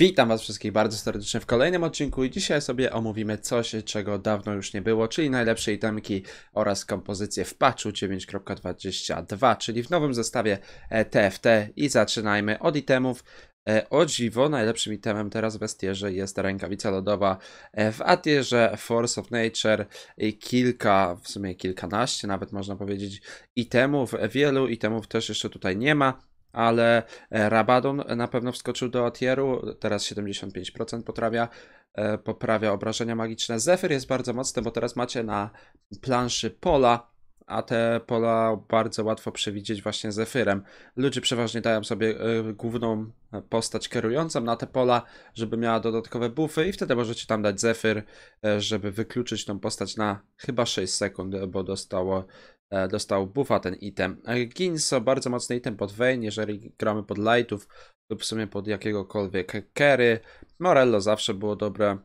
Witam Was wszystkich bardzo serdecznie w kolejnym odcinku i dzisiaj sobie omówimy coś, czego dawno już nie było, czyli najlepsze itemki oraz kompozycje w patchu 9.22, czyli w nowym zestawie TFT e, i zaczynajmy od itemów. E, o dziwo, najlepszym itemem teraz w Estierze jest rękawica lodowa e, w Atierze, Force of Nature, kilka, w sumie kilkanaście nawet można powiedzieć, itemów, wielu itemów też jeszcze tutaj nie ma, ale e, Rabadon na pewno wskoczył do tieru, teraz 75% potrawia, e, poprawia obrażenia magiczne. Zephyr jest bardzo mocny, bo teraz macie na planszy pola, a te pola bardzo łatwo przewidzieć właśnie Zephyrem. Ludzie przeważnie dają sobie e, główną postać kierującą na te pola, żeby miała dodatkowe buffy i wtedy możecie tam dać Zephyr, żeby wykluczyć tą postać na chyba 6 sekund, bo dostało E, dostał buffa ten item. E, Ginso, bardzo mocny item pod Vayne, jeżeli gramy pod Lightów lub w sumie pod jakiegokolwiek Kerry. Morello zawsze było dobre.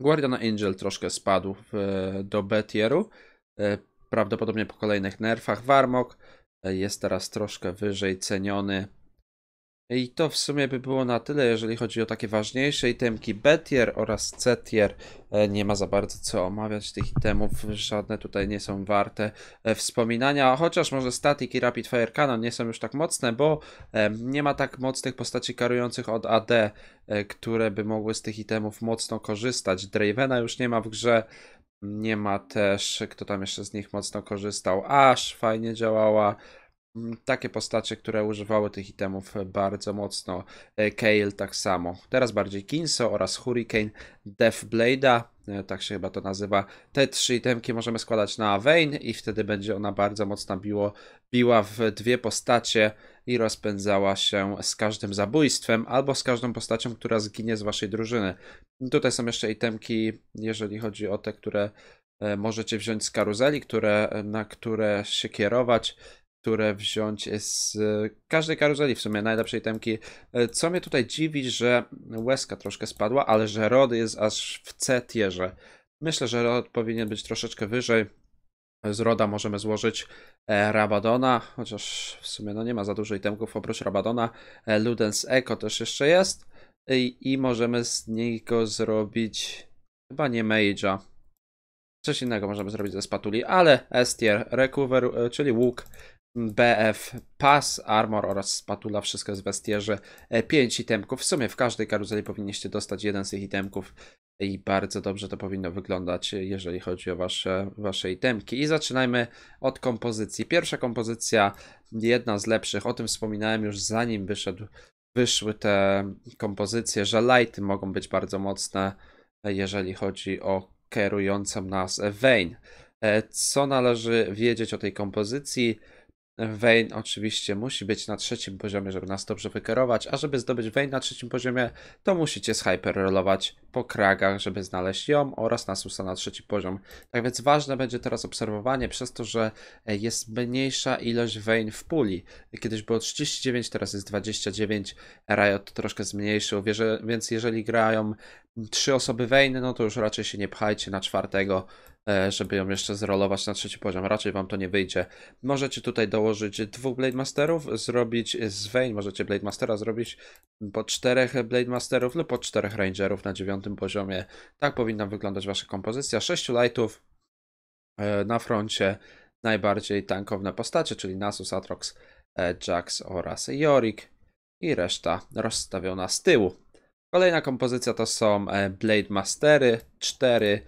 Guardian Angel troszkę spadł e, do B tieru, prawdopodobnie po kolejnych nerfach. Warmok jest teraz troszkę wyżej ceniony. I to w sumie by było na tyle, jeżeli chodzi o takie ważniejsze itemki B-tier oraz C-tier. E, nie ma za bardzo co omawiać tych itemów, żadne tutaj nie są warte e, wspominania, chociaż może Static i Rapid Fire Cannon nie są już tak mocne, bo e, nie ma tak mocnych postaci karujących od AD, które by mogły z tych itemów mocno korzystać. Dravena już nie ma w grze, nie ma też, kto tam jeszcze z nich mocno korzystał, Ash fajnie działała, Mm, takie postacie, które używały tych itemów bardzo mocno. E, Kale tak samo. Teraz bardziej Kinso oraz Hurricane Deathblade'a, e, tak się chyba to nazywa. Te trzy itemki możemy składać na Vayne i wtedy będzie ona bardzo mocno biło, biła w dwie postacie i rozpędzała się z każdym zabójstwem albo z każdą postacią, która zginie z waszej drużyny. Tutaj są jeszcze itemki, jeżeli chodzi o te, które e, możecie wziąć z karuzeli, które, na które się kierować które wziąć z e, każdej karuzeli, w sumie najlepszej temki. E, co mnie tutaj dziwi, że łezka troszkę spadła, ale że Rod jest aż w C tierze. Myślę, że Rod powinien być troszeczkę wyżej. Z Roda możemy złożyć e, Rabadona, chociaż w sumie no nie ma za dużo temków oprócz Rabadona. Ludens Echo też jeszcze jest i, i możemy z niego zrobić chyba nie Mage'a. Coś innego możemy zrobić ze spatuli, ale S tier, Recover, czyli łuk BF, pas, armor oraz spatula, wszystko jest w bestierze. 5 e, itemków, w sumie w każdej karuzeli powinniście dostać jeden z tych itemków i bardzo dobrze to powinno wyglądać, jeżeli chodzi o wasze, wasze itemki. I zaczynajmy od kompozycji. Pierwsza kompozycja, jedna z lepszych, o tym wspominałem już zanim wyszedł, wyszły te kompozycje, że lighty mogą być bardzo mocne, jeżeli chodzi o kierującą nas vein. E, co należy wiedzieć o tej kompozycji? Vayne oczywiście musi być na trzecim poziomie, żeby nas dobrze wykierować, a żeby zdobyć Vayne na trzecim poziomie, to musicie zhyperrolować po kragach, żeby znaleźć ją oraz Nasusa na trzeci poziom. Tak więc ważne będzie teraz obserwowanie przez to, że e, jest mniejsza ilość vein w puli. Kiedyś było 39, teraz jest 29. Riot troszkę zmniejszył, więc jeżeli grają trzy osoby Vayne, no to już raczej się nie pchajcie na czwartego, e, żeby ją jeszcze zrolować na trzeci poziom. Raczej wam to nie wyjdzie. Możecie tutaj dołożyć dwóch Blade Masterów, zrobić z Vein, możecie Blade Mastera zrobić po czterech Blade Masterów lub po czterech Rangerów na dziewiątym tym poziomie. Tak powinna wyglądać wasza kompozycja. 6 lightów e, na froncie. Najbardziej tankowne postacie, czyli Nasus, Atrox, e, Jax oraz Yorick i reszta rozstawiona z tyłu. Kolejna kompozycja to są e, Blade Mastery, 4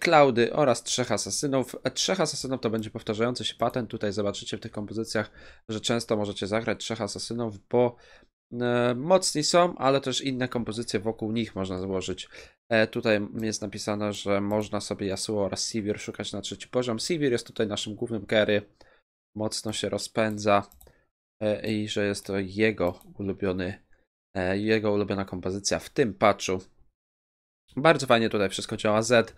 Cloudy oraz trzech asasynów. Trzech asasynów to będzie powtarzający się patent. Tutaj zobaczycie w tych kompozycjach, że często możecie zagrać trzech asasynów, bo E, mocni są, ale też inne kompozycje wokół nich można złożyć. E, tutaj jest napisane, że można sobie Yasuo oraz Sivir szukać na trzeci poziom. Sivir jest tutaj naszym głównym carry, mocno się rozpędza e, i że jest to jego ulubiony, jego ulubiona kompozycja w tym patchu. Bardzo fajnie tutaj wszystko działa Z.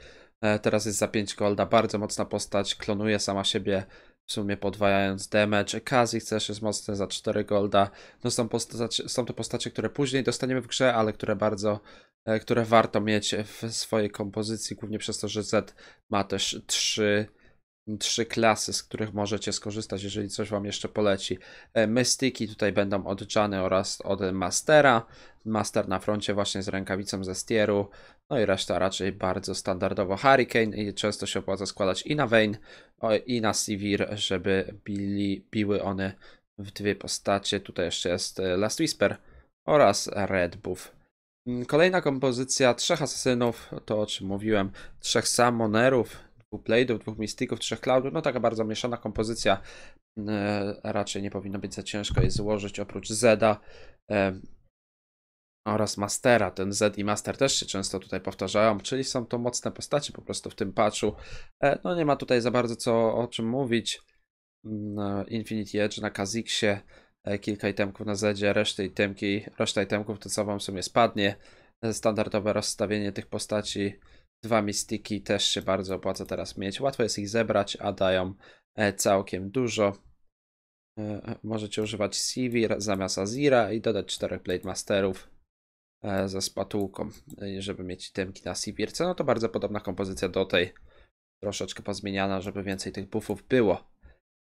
Teraz jest za 5 golda, bardzo mocna postać, klonuje sama siebie, w sumie podwajając damage. Kazi chcesz jest mocne za 4 golda. No są, są to postacie, które później dostaniemy w grze, ale które bardzo e, które warto mieć w swojej kompozycji, głównie przez to, że Z ma też 3 trzy klasy, z których możecie skorzystać, jeżeli coś Wam jeszcze poleci. E, mystyki tutaj będą od Jany oraz od Mastera. Master na froncie właśnie z rękawicą ze stieru. No i reszta raczej bardzo standardowo Hurricane i często się opłaca składać i na vein i na Sivir, żeby bili, biły one w dwie postacie. Tutaj jeszcze jest e, Last Whisper oraz Red Buff. Mm, kolejna kompozycja trzech asesynów, to o czym mówiłem, trzech samonerów dwóch Blade'ów, dwóch Mistyków, trzech Cloudów. No taka bardzo mieszana kompozycja. E, raczej nie powinno być za ciężko jej złożyć, oprócz Zeda e, oraz Mastera. Ten Z i Master też się często tutaj powtarzają, czyli są to mocne postacie po prostu w tym patchu. E, no nie ma tutaj za bardzo co o czym mówić. Mm, Infinity Edge na Kaziksie, kilka itemków na Zedzie, reszty itemki, reszta itemków to co wam w sumie spadnie. Standardowe rozstawienie tych postaci Dwa mistiki też się bardzo opłaca teraz mieć. Łatwo jest ich zebrać, a dają e, całkiem dużo. E, e, możecie używać Sivir zamiast Azira i dodać czterech Blade Masterów ze spatulką, żeby mieć temki na Sivirce. No to bardzo podobna kompozycja do tej. Troszeczkę pozmieniana, żeby więcej tych buffów było.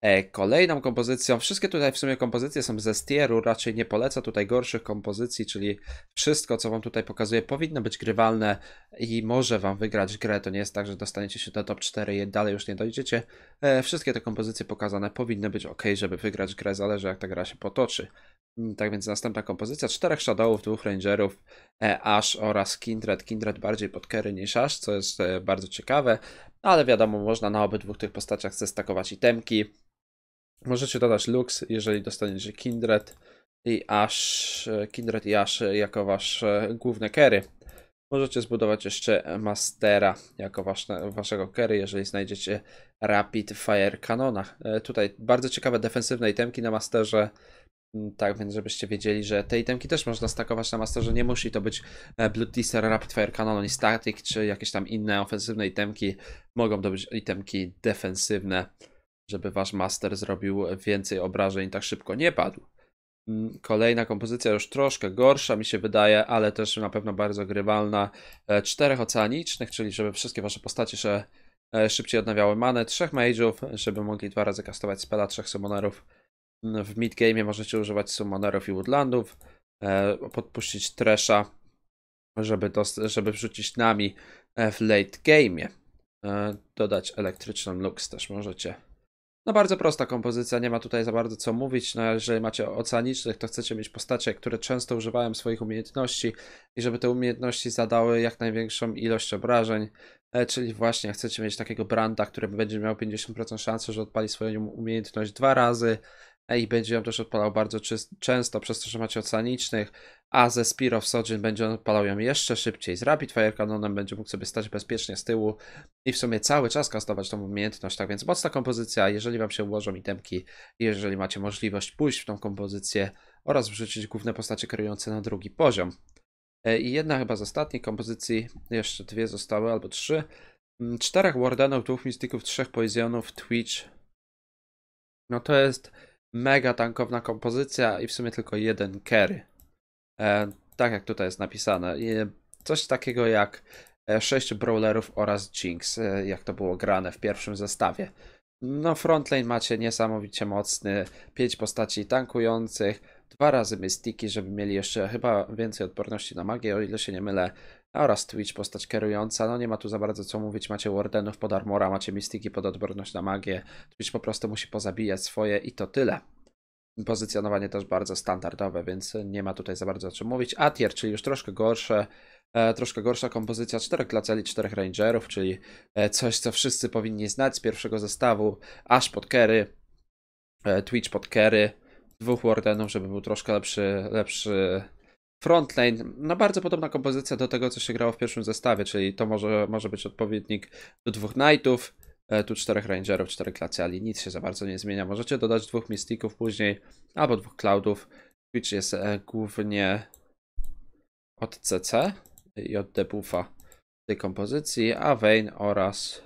E, kolejną kompozycją, wszystkie tutaj w sumie kompozycje są ze stieru, raczej nie poleca tutaj gorszych kompozycji, czyli wszystko co wam tutaj pokazuję powinno być grywalne i może wam wygrać grę, to nie jest tak, że dostaniecie się do top 4 i dalej już nie dojdziecie. E, wszystkie te kompozycje pokazane powinny być ok, żeby wygrać grę, zależy jak ta gra się potoczy. Mm, tak więc następna kompozycja, czterech Shadowów, dwóch Rangerów, e, Ash oraz Kindred. Kindred bardziej pod carry niż Ash, co jest bardzo ciekawe, ale wiadomo, można na obydwu tych postaciach zestakować itemki Możecie dodać Lux, jeżeli dostaniecie Kindred i Ash, Kindred i Ash jako wasze główne kery. Możecie zbudować jeszcze Mastera jako wasz, waszego carry, jeżeli znajdziecie Rapid Fire Kanona. E, tutaj bardzo ciekawe defensywne itemki na Masterze. Mm, tak, więc żebyście wiedzieli, że te itemki też można stakować na Masterze. Nie musi to być e, Blood Teaser, Rapid Fire Cannon i Static, czy jakieś tam inne ofensywne itemki. Mogą to być itemki defensywne żeby wasz master zrobił więcej obrażeń i tak szybko nie padł. Mm, kolejna kompozycja już troszkę gorsza mi się wydaje, ale też na pewno bardzo grywalna. E, czterech oceanicznych, czyli żeby wszystkie wasze postacie się e, szybciej odnawiały manę. Trzech mage'ów, żeby mogli dwa razy kastować spela. Trzech summonerów. Mm, w midgame możecie używać summonerów i woodlandów. E, podpuścić tresza, żeby, żeby wrzucić nami w late game. Dodać elektryczną lux też możecie. No bardzo prosta kompozycja, nie ma tutaj za bardzo co mówić. No jeżeli macie oceanicznych, to chcecie mieć postacie, które często używają swoich umiejętności i żeby te umiejętności zadały jak największą ilość obrażeń. E, czyli właśnie chcecie mieć takiego branda, który będzie miał 50% szansy, że odpali swoją umiejętność dwa razy i będzie ją też odpalał bardzo często, przez to, że macie oceanicznych, a ze Spear of Sojin będzie on odpalał ją jeszcze szybciej. Z Rapid Fire Cannonem będzie mógł sobie stać bezpiecznie z tyłu i w sumie cały czas kastować tą umiejętność, tak więc mocna kompozycja, jeżeli wam się ułożą itemki, jeżeli macie możliwość pójść w tą kompozycję oraz wrzucić główne postacie kierujące na drugi poziom. E, I jedna chyba z ostatnich kompozycji, jeszcze dwie zostały albo trzy. Mm, czterech Wardenów, dwóch Mistyków, trzech Poisonów, Twitch. No to jest mega tankowna kompozycja i w sumie tylko jeden carry. E, tak jak tutaj jest napisane. E, coś takiego jak 6 e, brawlerów oraz Jinx, e, jak to było grane w pierwszym zestawie. No frontlane macie niesamowicie mocny, 5 postaci tankujących, dwa razy mystiki, żeby mieli jeszcze chyba więcej odporności na magię, o ile się nie mylę, oraz Twitch postać kierująca. No nie ma tu za bardzo co mówić, macie Wardenów pod armora, macie mistyki pod odporność na magię. Twitch po prostu musi pozabijać swoje i to tyle. Pozycjonowanie też bardzo standardowe, więc nie ma tutaj za bardzo o czym mówić. Atier, czyli już troszkę gorsze, e, troszkę gorsza kompozycja czterech klaceli, czterech rangerów, czyli e, coś, co wszyscy powinni znać z pierwszego zestawu. aż pod kery, e, Twitch pod kery, dwóch Wardenów, żeby był troszkę lepszy, lepszy Frontline, no bardzo podobna kompozycja do tego, co się grało w pierwszym zestawie, czyli to może, może być odpowiednik do dwóch Knightów, e, tu czterech Rangerów, czterech Glaciali, nic się za bardzo nie zmienia. Możecie dodać dwóch Mystików później, albo dwóch Cloudów. Twitch jest e, głównie od CC i od debuffa tej kompozycji, a Vayne oraz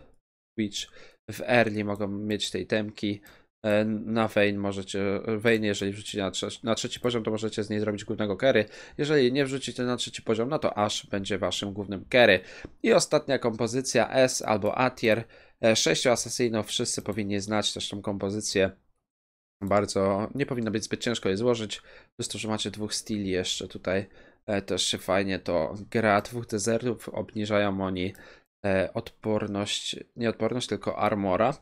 Twitch w early mogą mieć tej temki E, na Vayne możecie, Vayne jeżeli wrzucicie na, trze na, trzeci poziom, to możecie z niej zrobić głównego carry. Jeżeli nie wrzucicie na trzeci poziom, no to Ash będzie waszym głównym carry. I ostatnia kompozycja S albo atier tier. E, sześciu asesinów, wszyscy powinni znać też tą kompozycję. Bardzo, nie powinno być zbyt ciężko je złożyć. Przez to, że macie dwóch stili jeszcze tutaj, e, też się fajnie to gra. Dwóch dezertów obniżają oni odporność, nie odporność, tylko armora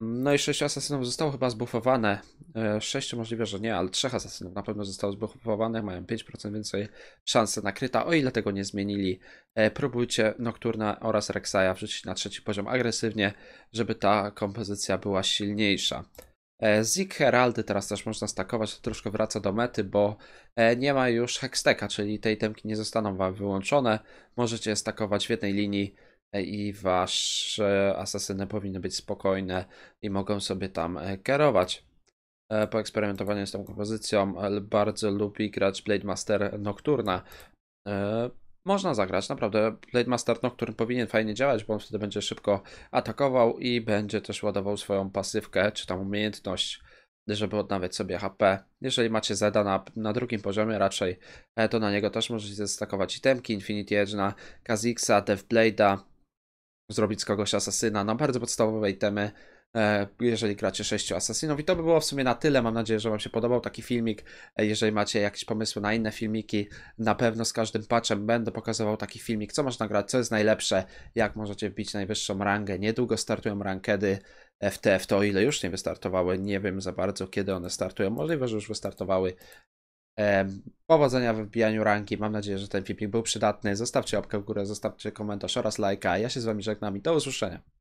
no i sześć asasynów zostało chyba zbufowane. E, Sześciu możliwe, że nie, ale trzech asasynów na pewno zostało zbufowanych. Mają 5% więcej szansy na kryta, o ile tego nie zmienili. E, próbujcie Nocturna oraz Reksaja wrzucić na trzeci poziom agresywnie, żeby ta kompozycja była silniejsza. E, Zik Heraldy teraz też można stakować, troszkę wraca do mety, bo nie ma już hexteka, czyli tej temki nie zostaną wam wyłączone. Możecie stakować w jednej linii i wasze asasyny powinny być spokojne i mogą sobie tam e, kierować. E, po eksperymentowaniu z tą kompozycją e, bardzo lubi grać Blade Master Nocturna. Można zagrać, naprawdę. Blade Master Nocturne powinien fajnie działać, bo on wtedy będzie szybko atakował i będzie też ładował swoją pasywkę, czy tam umiejętność, żeby odnawiać sobie HP. Jeżeli macie Zeda na, na drugim poziomie raczej, to na niego też możecie zestakować itemki Infinity Edge na Kazixa, Deathblade'a, zrobić z kogoś asasyna na bardzo podstawowej temy, e, jeżeli gracie sześciu asasynów. I to by było w sumie na tyle. Mam nadzieję, że Wam się podobał taki filmik. E, jeżeli macie jakieś pomysły na inne filmiki, na pewno z każdym patchem będę pokazywał taki filmik, co można grać, co jest najlepsze, jak możecie wbić najwyższą rangę. Niedługo startują rankedy FTF, to o ile już nie wystartowały, nie wiem za bardzo kiedy one startują. Możliwe, że już wystartowały, Powodzenia w wybijaniu ranki. Mam nadzieję, że ten filmik był przydatny. Zostawcie łapkę w górę, zostawcie komentarz oraz lajka. Ja się z Wami żegnam i do usłyszenia.